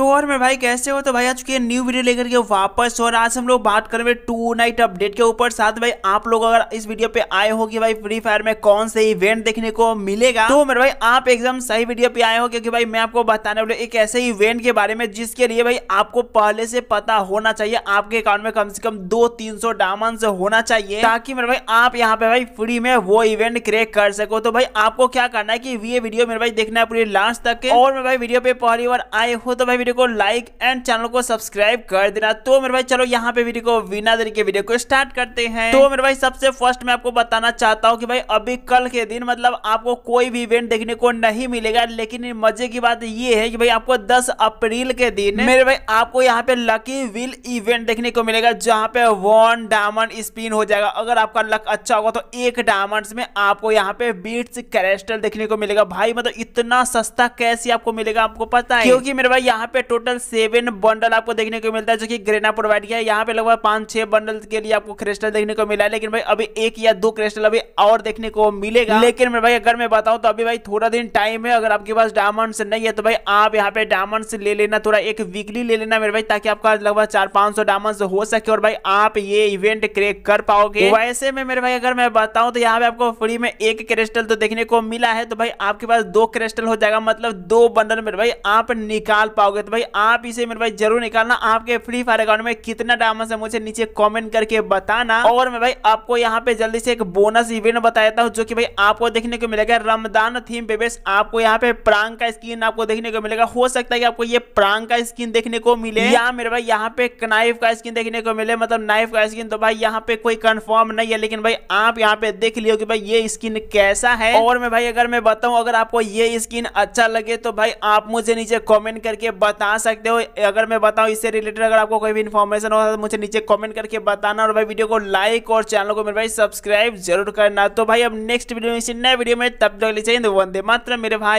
तो और मेरे भाई कैसे हो तो भाई आ चुकी है न्यू वीडियो लेकर के वापस और आज हम लोग बात करेंगे टू नाइट अपडेट के ऊपर साथ भाई आप लोग अगर इस वीडियो पे आए हो कि भाई फ्री फायर में कौन से इवेंट देखने को मिलेगा तो मेरे भाई आप एकदम सही वीडियो पे आए हो क्योंकि भाई मैं आपको बताने वाले एक ऐसे इवेंट के बारे में जिसके लिए भाई आपको पहले से पता होना चाहिए आपके अकाउंट में कम से कम दो तीन सौ डायमंड होना चाहिए ताकि मेरे भाई आप यहाँ पे भाई फ्री में वो इवेंट क्रिएट कर सको तो भाई आपको क्या करना है की ये वीडियो मेरे भाई देखना है पूरी लास्ट तक और मेरे भाई वीडियो पे पहली बार आए हो तो भाई वीडियो को लाइक एंड चैनल को सब्सक्राइब कर देना तो मेरे भाई चलो यहाँ पे वीडियो को बिना देरी के वीडियो को स्टार्ट करते हैं तो मेरे भाई सबसे फर्स्ट मैं आपको बताना चाहता हूँ कि भाई अभी कल के दिन मतलब आपको कोई भी इवेंट देखने को नहीं मिलेगा लेकिन मजे की बात ये है कि भाई आपको दस अप्रैल के दिन मेरे भाई आपको यहाँ पे लकी विल इवेंट देखने को मिलेगा जहाँ पे वन डायमंड स्पिन हो जाएगा अगर आपका लक अच्छा होगा तो एक डायमंड में आपको यहाँ पे बीट्स कैरेस्टल देखने को मिलेगा भाई मतलब इतना सस्ता कैसे आपको मिलेगा आपको पता है क्योंकि मेरे भाई यहाँ पे पे टोटल सेवन बंडल आपको देखने को मिलता है जो कि ग्रेना प्रोवाइड किया है यहाँ पे लगभग पांच छह बंडल के लिए आपको क्रिस्टल देखने को मिला है लेकिन भाई अभी एक या दो क्रिस्टल अभी और देखने को मिलेगा लेकिन मैं भाई अगर मैं बताऊँ तो अभी भाई थोड़ा दिन टाइम है अगर आपके पास डायमंड्स नहीं है तो भाई आप यहाँ पे डायमंड्स ले लेना थोड़ा एक वीकली ले लेना मेरे भाई ताकि आपका लगभग चार पांच सौ डायमंड्स हो सके और भाई आप ये इवेंट क्रेक कर पाओगे वैसे में मेरे भाई अगर मैं बताऊँ तो यहाँ पे आपको फ्री में एक क्रिस्टल तो देखने को मिला है तो भाई आपके पास दो क्रिस्टल हो जाएगा मतलब दो बंडल मेरे भाई आप निकाल पाओगे तो भाई आप इसे मेरे भाई जरूर निकालना आपके फ्री फायर अकाउंट में कितना डायमंड है मुझे नीचे कॉमेंट करके बताना और मैं भाई आपको यहाँ पे जल्दी से एक बोनस इवेंट बताता हूँ जो की भाई आपको देखने को मिलेगा रमदान थीम बेबेस आपको यहाँ पे प्रांग का स्किन आपको देखने को मिलेगा हो सकता है कि आपको ये प्रांग का स्किन देखने को मिले या मेरे भाई यहाँ पे नाइफ का स्किन देखने को मिले मतलब नाइफ का स्किन तो भाई यहाँ पे कोई कंफर्म नहीं है लेकिन भाई आप यहाँ पे देख लियो कि भाई ये स्किन कैसा है और मैं भाई अगर मैं बताऊँ अगर आपको ये स्किन अच्छा लगे तो भाई आप मुझे नीचे कॉमेंट करके बता बता सकते हो अगर मैं बताऊँ इससे रिलेटेड अगर आपको कोई भी इन्फॉर्मेशन हो तो मुझे नीचे कमेंट करके बताना और भाई वीडियो को लाइक और चैनल को मेरे भाई सब्सक्राइब जरूर करना तो भाई अब नेक्स्ट वीडियो में इसी नए वीडियो में तब तक लीजिए वंदे मात्र मेरे भाई